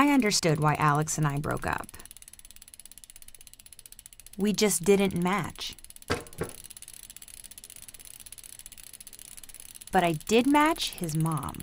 I understood why Alex and I broke up. We just didn't match. But I did match his mom.